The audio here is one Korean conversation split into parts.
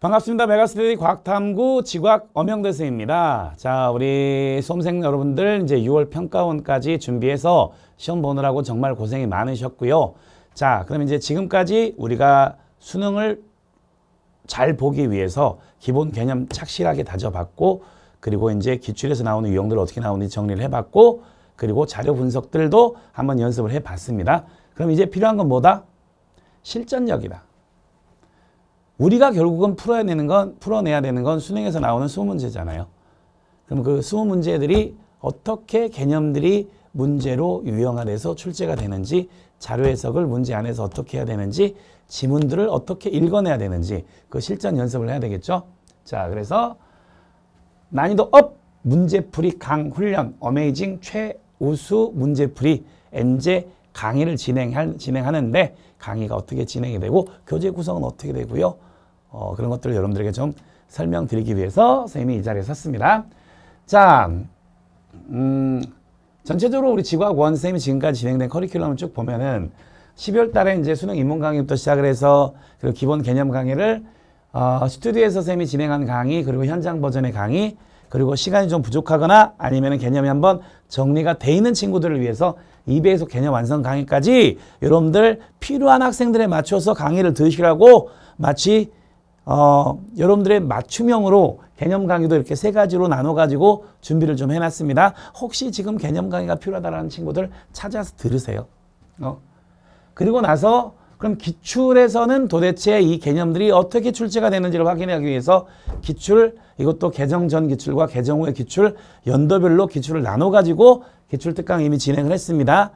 반갑습니다. 메가스테디 과학탐구 지학 엄영대생입니다. 자, 우리 수험생 여러분들 이제 6월 평가원까지 준비해서 시험 보느라고 정말 고생이 많으셨고요. 자, 그럼 이제 지금까지 우리가 수능을 잘 보기 위해서 기본 개념 착실하게 다져봤고 그리고 이제 기출에서 나오는 유형들 어떻게 나오는지 정리를 해봤고 그리고 자료 분석들도 한번 연습을 해봤습니다. 그럼 이제 필요한 건 뭐다? 실전력이다. 우리가 결국은 풀어야 되는 건 풀어내야 되는 건 수능에서 나오는 수호 문제잖아요. 그럼 그 수호 문제들이 어떻게 개념들이 문제로 유형화 돼서 출제가 되는지 자료 해석을 문제 안에서 어떻게 해야 되는지 지문들을 어떻게 읽어내야 되는지 그 실전 연습을 해야 되겠죠. 자 그래서 난이도 업 문제풀이 강 훈련 어메이징 최우수 문제풀이 엔제 강의를 진행할, 진행하는데 강의가 어떻게 진행이 되고 교재 구성은 어떻게 되고요. 어, 그런 것들을 여러분들에게 좀 설명드리기 위해서 선생님이 이 자리에 섰습니다. 자, 음, 전체적으로 우리 지구학 원 선생님이 지금까지 진행된 커리큘럼을 쭉 보면은 12월 달에 이제 수능 입문 강의부터 시작을 해서 그리고 기본 개념 강의를 어, 스튜디오에서 선생님이 진행한 강의 그리고 현장 버전의 강의 그리고 시간이 좀 부족하거나 아니면 개념이 한번 정리가 돼 있는 친구들을 위해서 2배속 개념 완성 강의까지 여러분들 필요한 학생들에 맞춰서 강의를 들으시라고 마치 어, 여러분들의 맞춤형으로 개념 강의도 이렇게 세 가지로 나눠가지고 준비를 좀 해놨습니다. 혹시 지금 개념 강의가 필요하다는 친구들 찾아서 들으세요. 어. 그리고 나서 그럼 기출에서는 도대체 이 개념들이 어떻게 출제가 되는지를 확인하기 위해서 기출 이것도 개정 전 기출과 개정 후의 기출 연도별로 기출을 나눠가지고 기출 특강 이미 진행을 했습니다.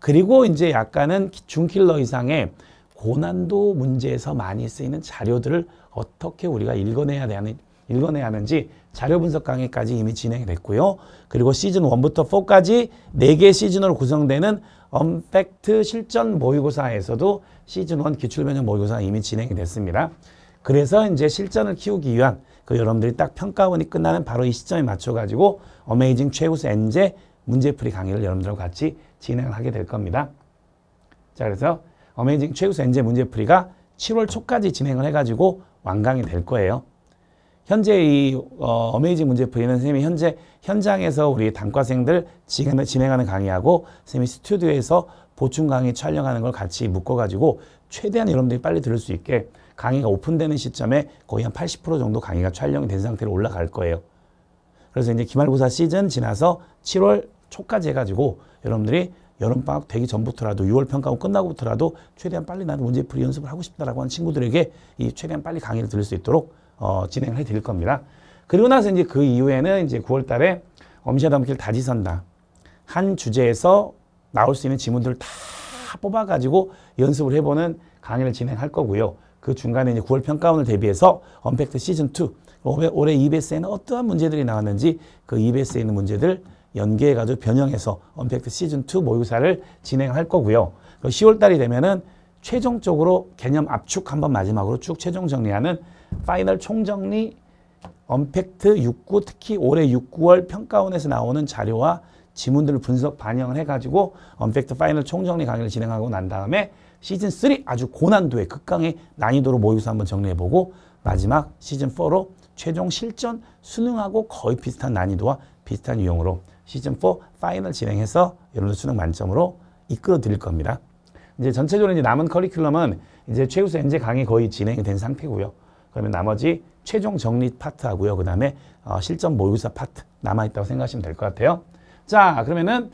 그리고 이제 약간은 중킬러 이상의 고난도 문제에서 많이 쓰이는 자료들을 어떻게 우리가 읽어내야 되는 읽어내야 하는지 자료 분석 강의까지 이미 진행이 됐고요. 그리고 시즌 1부터 4까지 4개 시즌으로 구성되는 언팩트 실전 모의고사에서도 시즌 1 기출변형 모의고사 이미 진행이 됐습니다. 그래서 이제 실전을 키우기 위한 그 여러분들이 딱 평가원이 끝나는 바로 이 시점에 맞춰가지고 어메이징 최우수 엔제 문제풀이 강의를 여러분들과 같이 진행하게 을될 겁니다. 자 그래서 어메이징 최우수 엔제 문제풀이가 7월 초까지 진행을 해가지고 완강이 될 거예요. 현재 이 어, 메이징 문제풀이는 선생님이 현재 현장에서 우리 단과생들 지금 진행하는 강의하고 선생님이 스튜디오에서 보충 강의 촬영하는 걸 같이 묶어가지고 최대한 여러분들이 빨리 들을 수 있게 강의가 오픈되는 시점에 거의 한 80% 정도 강의가 촬영된 상태로 올라갈 거예요. 그래서 이제 기말고사 시즌 지나서 7월 초까지 해가지고 여러분들이 여름 방학 되기 전부터라도 6월 평가원 끝나고부터라도 최대한 빨리 나는 문제풀이 연습을 하고 싶다라고 하는 친구들에게 이 최대한 빨리 강의를 들을 수 있도록 어, 진행을 해 드릴 겁니다. 그리고 나서 이제 그 이후에는 이제 9월 달에 엄시아담길 다지선다. 한 주제에서 나올 수 있는 지문들을 다 뽑아가지고 연습을 해보는 강의를 진행할 거고요. 그 중간에 이제 9월 평가원을 대비해서 언팩트 시즌2 올해, 올해 EBS에는 어떠한 문제들이 나왔는지 그 EBS에 있는 문제들 연계해가지고 변형해서 언팩트 시즌2 모의고사를 진행할 거고요. 10월달이 되면은 최종적으로 개념 압축 한번 마지막으로 쭉 최종 정리하는 파이널 총정리 언팩트 6구 특히 올해 6, 9월 평가원에서 나오는 자료와 지문들을 분석 반영을 해가지고 언팩트 파이널 총정리 강의를 진행하고 난 다음에 시즌3 아주 고난도의 극강의 난이도로 모의고사 한번 정리해보고 마지막 시즌4로 최종 실전 수능하고 거의 비슷한 난이도와 비슷한 유형으로 시즌4 파이널 진행해서 여러분들 수능 만점으로 이끌어 드릴 겁니다. 이제 전체적으로 이제 남은 커리큘럼은 이제 최우수 엔제 강의 거의 진행이 된 상태고요. 그러면 나머지 최종 정리 파트 하고요. 그 다음에 어, 실전 모의고사 파트 남아있다고 생각하시면 될 것 같아요. 자 그러면은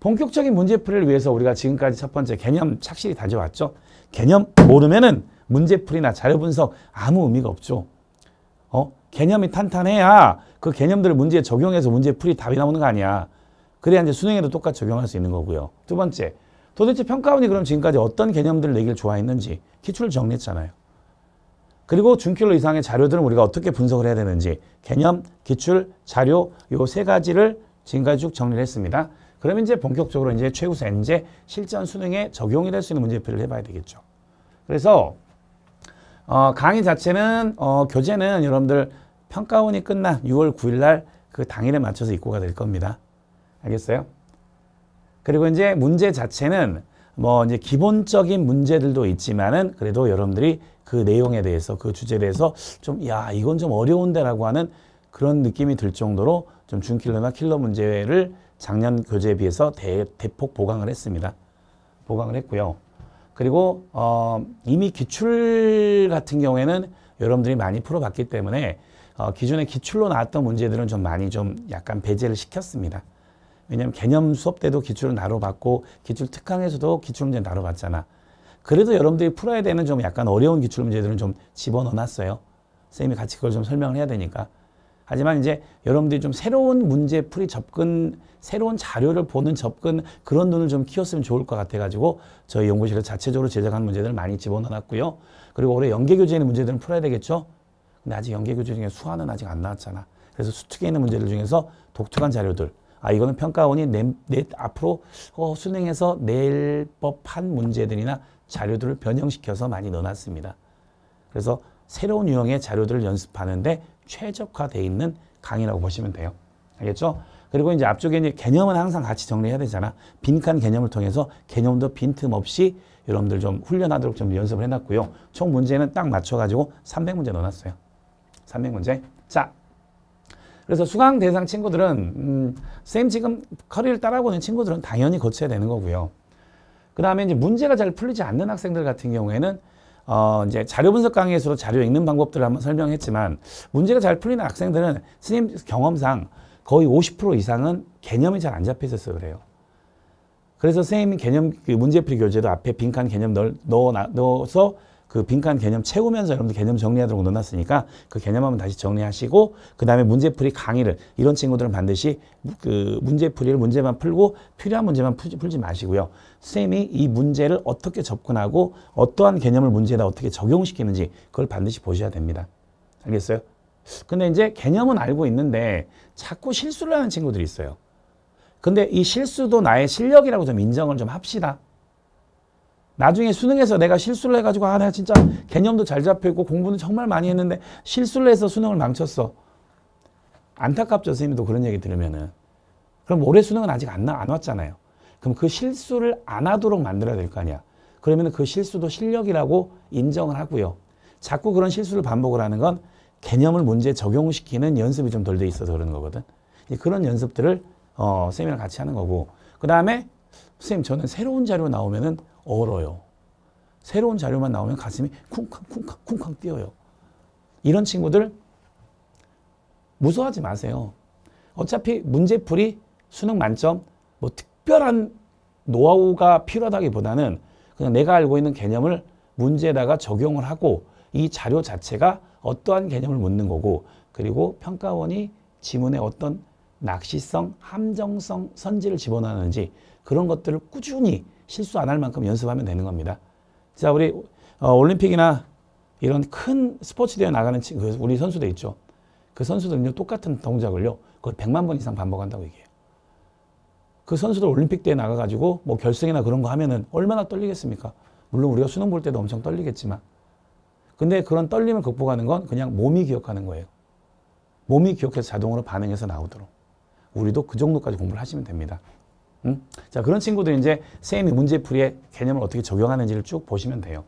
본격적인 문제풀이를 위해서 우리가 지금까지 첫 번째 개념 착실히 다져왔죠. 개념 모르면은 문제풀이나 자료 분석 아무 의미가 없죠. 어? 개념이 탄탄해야 그 개념들을 문제에 적용해서 문제 풀이 답이 나오는 거 아니야. 그래야 이제 수능에도 똑같이 적용할 수 있는 거고요. 두 번째, 도대체 평가원이 그럼 지금까지 어떤 개념들을 내기를 좋아했는지 기출을 정리했잖아요. 그리고 중킬로 이상의 자료들은 우리가 어떻게 분석을 해야 되는지 개념, 기출, 자료 요 세 가지를 지금까지 쭉 정리를 했습니다. 그러면 이제 본격적으로 이제 최우수 엔제 실전 수능에 적용이 될 수 있는 문제표를 해봐야 되겠죠. 그래서 어, 강의 자체는 어, 교재는 여러분들 평가원이 끝난 6월 9일 날 그 당일에 맞춰서 입고가 될 겁니다. 알겠어요? 그리고 이제 문제 자체는 뭐 이제 기본적인 문제들도 있지만은 그래도 여러분들이 그 내용에 대해서 그 주제에 대해서 좀 야 이건 좀 어려운데라고 하는 그런 느낌이 들 정도로 좀 준킬러나 킬러 문제를 작년 교재에 비해서 대, 대폭 보강을 했습니다. 보강을 했고요. 그리고 어, 이미 기출 같은 경우에는 여러분들이 많이 풀어봤기 때문에 어, 기존에 기출로 나왔던 문제들은 좀 많이 좀 약간 배제를 시켰습니다. 왜냐하면 개념 수업 때도 기출을 나눠봤고 기출 특강에서도 기출 문제 나눠봤잖아. 그래도 여러분들이 풀어야 되는 좀 약간 어려운 기출 문제들은 좀 집어넣어놨어요. 선생님이 같이 그걸 좀 설명을 해야 되니까. 하지만 이제 여러분들이 좀 새로운 문제풀이 접근, 새로운 자료를 보는 접근 그런 눈을 좀 키웠으면 좋을 것 같아가지고 저희 연구실에 서 자체적으로 제작한 문제들을 많이 집어넣어놨고요. 그리고 올해 연계교재에 있는 문제들은 풀어야 되겠죠. 근데 아직 연계교재 중에 수화는 아직 안 나왔잖아. 그래서 수특에 있는 문제들 중에서 독특한 자료들. 아 이거는 평가원이 내, 내 앞으로 어, 수능에서 낼 법한 문제들이나 자료들을 변형시켜서 많이 넣어놨습니다. 그래서 새로운 유형의 자료들을 연습하는데 최적화돼 있는 강의라고 보시면 돼요. 알겠죠? 그리고 이제 앞쪽에 이제 개념은 항상 같이 정리해야 되잖아. 빈칸 개념을 통해서 개념도 빈틈없이 여러분들 좀 훈련하도록 좀 연습을 해놨고요. 총 문제는 딱 맞춰가지고 300문제 넣어놨어요. 3 0 문제. 자, 그래서 수강 대상 친구들은 음, 쌤 지금 커리를 따라오는 친구들은 당연히 거쳐야 되는 거고요. 그 다음에 이제 문제가 잘 풀리지 않는 학생들 같은 경우에는 어 이제 자료 분석 강의에서도 자료 읽는 방법들을 한번 설명했지만 문제가 잘 풀리는 학생들은 스님 경험상 거의 50% 이상은 개념이 잘 안 잡혀 있서 그래요. 그래서 선생님이 개념 그 문제풀이 교재도 앞에 빈칸 개념 넣어, 넣어서 그 빈칸 개념 채우면서 여러분들 개념 정리하도록 넣어놨으니까 그 개념 한번 다시 정리하시고 그 다음에 문제풀이 강의를 이런 친구들은 반드시 그 문제풀이를 문제만 풀고 필요한 문제만 풀지, 풀지 마시고요. 선생님이이 문제를 어떻게 접근하고 어떠한 개념을 문제에다 어떻게 적용시키는지 그걸 반드시 보셔야 됩니다. 알겠어요? 근데 이제 개념은 알고 있는데 자꾸 실수를 하는 친구들이 있어요. 근데 이 실수도 나의 실력이라고 좀 인정을 좀 합시다. 나중에 수능에서 내가 실수를 해가지고 아 내가 진짜 개념도 잘 잡혀있고 공부는 정말 많이 했는데 실수를 해서 수능을 망쳤어. 안타깝죠. 선생님도 그런 얘기 들으면은. 그럼 올해 수능은 아직 안, 나, 안 왔잖아요. 그럼 그 실수를 안 하도록 만들어야 될 거 아니야. 그러면 그 실수도 실력이라고 인정을 하고요. 자꾸 그런 실수를 반복을 하는 건 개념을 문제에 적용시키는 연습이 좀 덜 돼 있어서 그런 거거든. 그런 연습들을 어, 선생님이랑 같이 하는 거고 그 다음에 선생님 저는 새로운 자료 나오면은 얼어요. 새로운 자료만 나오면 가슴이 쿵쾅 쿵쾅 쿵쾅 뛰어요. 이런 친구들 무서워하지 마세요. 어차피 문제풀이 수능 만점 뭐 특별한 노하우가 필요하다기보다는 그냥 내가 알고 있는 개념을 문제에다가 적용을 하고 이 자료 자체가 어떠한 개념을 묻는 거고 그리고 평가원이 지문에 어떤 낚시성, 함정성, 선지를 집어넣는지 그런 것들을 꾸준히 실수 안 할 만큼 연습하면 되는 겁니다. 자, 우리 어, 올림픽이나 이런 큰 스포츠 대회 나가는 친구, 그 우리 선수들 있죠. 그 선수들은요, 똑같은 동작을요, 그걸 100만 번 이상 반복한다고 얘기해요. 그 선수들 올림픽 대회 나가가지고 뭐 결승이나 그런 거 하면은 얼마나 떨리겠습니까? 물론 우리가 수능 볼 때도 엄청 떨리겠지만. 근데 그런 떨림을 극복하는 건 그냥 몸이 기억하는 거예요. 몸이 기억해서 자동으로 반응해서 나오도록. 우리도 그 정도까지 공부를 하시면 됩니다. 음? 자 그런 친구들 이제 쌤이 문제풀이의 개념을 어떻게 적용하는지를 쭉 보시면 돼요.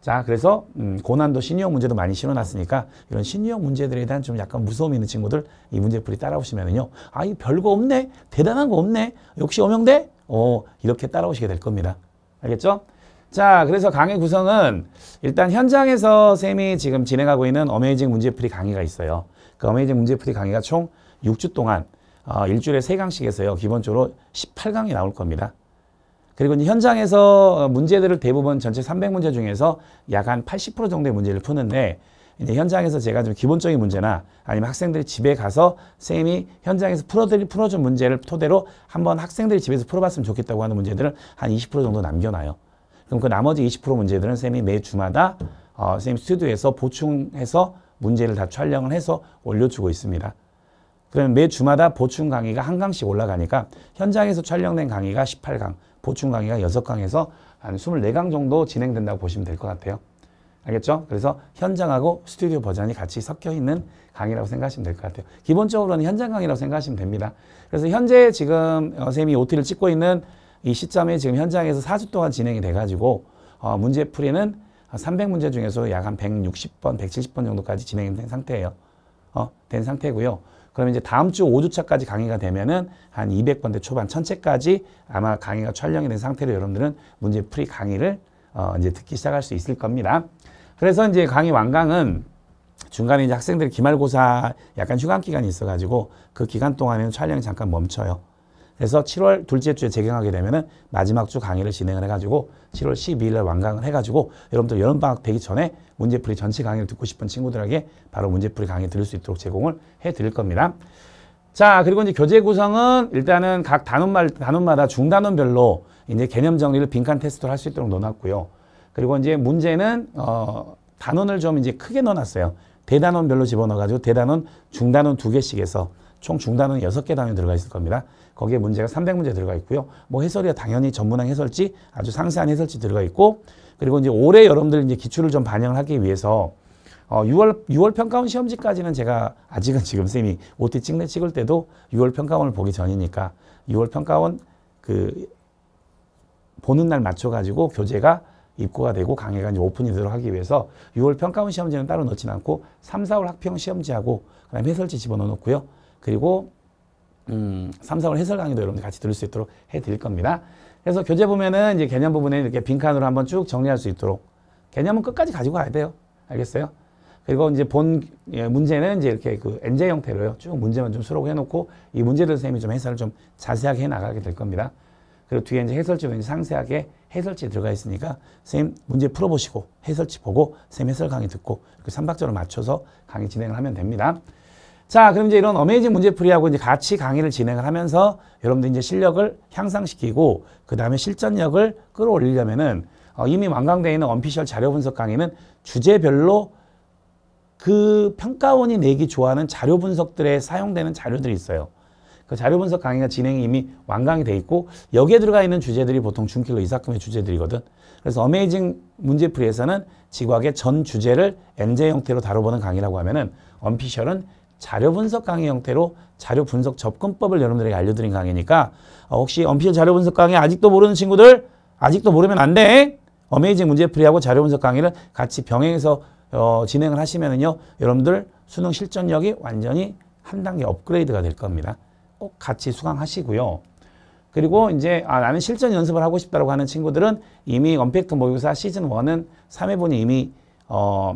자 그래서 음, 고난도 신유형 문제도 많이 실어놨으니까 이런 신유형 문제들에 대한 좀 약간 무서움 있는 친구들 이 문제풀이 따라오시면은요. 아 이 별거 없네. 대단한 거 없네. 역시 어명대. 어 이렇게 따라오시게 될 겁니다. 알겠죠? 자 그래서 강의 구성은 일단 현장에서 쌤이 지금 진행하고 있는 어메이징 문제풀이 강의가 있어요. 그 어메이징 문제풀이 강의가 총 6주 동안 어, 일주일에 세강씩 해서요. 기본적으로 18강이 나올 겁니다. 그리고 이제 현장에서 어, 문제들을 대부분 전체 300문제 중에서 약 한 80% 정도의 문제를 푸는데 이제 현장에서 제가 좀 기본적인 문제나 아니면 학생들이 집에 가서 선생님이 현장에서 풀어드리, 풀어준 문제를 토대로 한번 학생들이 집에서 풀어봤으면 좋겠다고 하는 문제들을 한 20% 정도 남겨놔요. 그럼 그 나머지 20% 문제들은 선생님이 매 주마다 어, 선생님 스튜디오에서 보충해서 문제를 다 촬영을 해서 올려주고 있습니다. 그러면 매 주마다 보충 강의가 한 강씩 올라가니까 현장에서 촬영된 강의가 18강, 보충 강의가 6강에서 한 24강 정도 진행된다고 보시면 될 것 같아요. 알겠죠? 그래서 현장하고 스튜디오 버전이 같이 섞여 있는 강의라고 생각하시면 될 것 같아요. 기본적으로는 현장 강의라고 생각하시면 됩니다. 그래서 현재 지금 선생님이 어, OT를 찍고 있는 이 시점에 지금 현장에서 4주 동안 진행이 돼가지고 어, 문제 풀이는 300문제 중에서 약 한 160번, 170번 정도까지 진행된 상태예요. 어, 된 상태고요. 그러면 이제 다음 주 5주차까지 강의가 되면은 한 200번대 초반 천체까지 아마 강의가 촬영이 된 상태로 여러분들은 문제 풀이 강의를 어 이제 듣기 시작할 수 있을 겁니다. 그래서 이제 강의 완강은 중간에 이제 학생들 기말고사 약간 휴강 기간이 있어가지고 그 기간 동안에는 촬영이 잠깐 멈춰요. 그래서 7월 둘째 주에 재경하게 되면은 마지막 주 강의를 진행을 해가지고 7월 12일 날 완강을 해가지고 여러분들 여름방학 되기 전에 문제풀이 전체 강의를 듣고 싶은 친구들에게 바로 문제풀이 강의 들을 수 있도록 제공을 해드릴 겁니다. 자, 그리고 이제 교재 구성은 일단은 각 단원말, 단원마다 중단원별로 이제 개념 정리를 빈칸 테스트로 할 수 있도록 넣어놨고요. 그리고 이제 문제는 어, 단원을 좀 이제 크게 넣어놨어요. 대단원별로 집어넣어가지고 대단원, 중단원 두 개씩 해서 총 중단원 여섯 개 단원이 들어가 있을 겁니다. 거기에 문제가 300문제 들어가 있고요. 뭐 해설이야 당연히 전문학 해설지 아주 상세한 해설지 들어가 있고 그리고 이제 올해 여러분들 이제 기출을 좀 반영을 하기 위해서 어, 6월 6월 평가원 시험지까지는 제가 아직은 지금 쌤이 OT 찍내 찍을 때도 6월 평가원을 보기 전이니까 6월 평가원 그 보는 날 맞춰 가지고 교재가 입고가 되고 강의가 이제 오픈이 되도록 하기 위해서 6월 평가원 시험지는 따로 넣진 않고 3, 4월 학평 시험지하고 그다음에 해설지 집어넣어 놓고요. 그리고 음, 삼성을 해설 강의도 여러분들 같이 들을 수 있도록 해드릴 겁니다. 그래서 교재 보면은 이제 개념 부분에 이렇게 빈칸으로 한번 쭉 정리할 수 있도록 개념은 끝까지 가지고 가야 돼요. 알겠어요? 그리고 이제 본 예, 문제는 이제 이렇게 그 NJ 형태로요. 쭉 문제만 좀 수록해 놓고 이 문제들 선생님이 좀 해설을 좀 자세하게 해 나가게 될 겁니다. 그리고 뒤에 이제 해설지도 이제 상세하게 해설지 들어가 있으니까 선생님 문제 풀어보시고 해설지 보고 선생님 해설 강의 듣고 그 삼박자로 맞춰서 강의 진행을 하면 됩니다. 자, 그럼 이제 이런 어메이징 문제풀이하고 이제 같이 강의를 진행을 하면서 여러분들 이제 실력을 향상시키고 그 다음에 실전력을 끌어올리려면은 어, 이미 완강되어 있는 원피셜 자료 분석 강의는 주제별로 그 평가원이 내기 좋아하는 자료 분석들에 사용되는 자료들이 있어요. 그 자료 분석 강의가 진행이 이미 완강이 돼 있고 여기에 들어가 있는 주제들이 보통 중킬로 이사금의 주제들이거든. 그래서 어메이징 문제풀이에서는 지구학의전 주제를 엔제 형태로 다뤄보는 강의라고 하면은 언피셜은 자료 분석 강의 형태로 자료 분석 접근법을 여러분들에게 알려드린 강의니까 어, 혹시 언필 자료 분석 강의 아직도 모르는 친구들 아직도 모르면 안 돼. 어메이징 문제풀이하고 자료 분석 강의를 같이 병행해서 어, 진행을 하시면은요 여러분들 수능 실전력이 완전히 한 단계 업그레이드가 될 겁니다. 꼭 같이 수강하시고요. 그리고 이제 아, 나는 실전 연습을 하고 싶다고 하는 친구들은 이미 언팩트 모의고사 시즌 1은 3회분이 이미 어,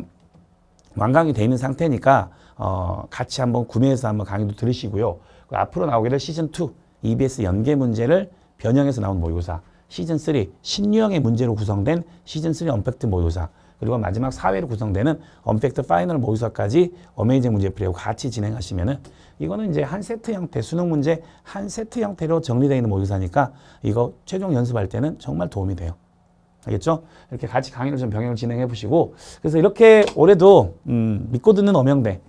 완강이 되어 있는 상태니까 어, 같이 한번 구매해서 한번 강의도 들으시고요. 그리고 앞으로 나오게 될 시즌2 EBS 연계 문제를 변형해서 나온 모의고사 시즌3 신유형의 문제로 구성된 시즌3 언팩트 모의고사 그리고 마지막 4회로 구성되는 언팩트 파이널 모의사까지 고 어메이징 문제풀이하고 같이 진행하시면 은 이거는 이제 한 세트 형태, 수능 문제 한 세트 형태로 정리되어 있는 모의사니까 고 이거 최종 연습할 때는 정말 도움이 돼요. 알겠죠? 이렇게 같이 강의를 좀 병행 을 진행해 보시고 그래서 이렇게 올해도 음, 믿고 듣는 어명대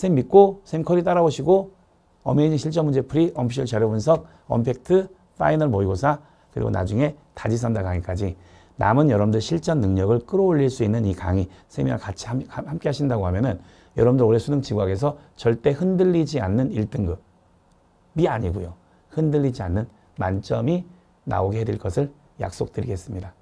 쌤 믿고 쌤 커리 따라오시고 어메이징 실전 문제 풀이, 엄피셜 자료 분석, 언팩트, 파이널 모의고사 그리고 나중에 다지선다 강의까지 남은 여러분들 실전 능력을 끌어올릴 수 있는 이 강의 쌤이랑 같이 함, 함께 하신다고 하면은 여러분들 올해 수능 지구학에서 절대 흔들리지 않는 1등급이 아니고요. 흔들리지 않는 만점이 나오게 해드릴 것을 약속드리겠습니다.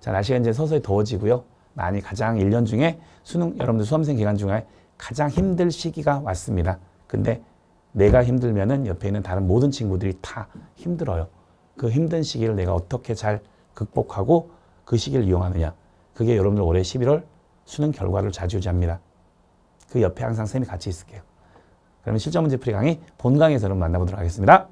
자, 날씨가 이제 서서히 더워지고요. 많이 가장 1년 중에 수능, 여러분들 수험생 기간 중에 가장 힘들 시기가 왔습니다. 근데 내가 힘들면은 옆에 있는 다른 모든 친구들이 다 힘들어요. 그 힘든 시기를 내가 어떻게 잘 극복하고 그 시기를 이용하느냐. 그게 여러분들 올해 11월 수능 결과를 좌지우지합니다. 그 옆에 항상 쌤이 같이 있을게요. 그러면 실전 문제 풀이 강의 본강에서 만나보도록 하겠습니다.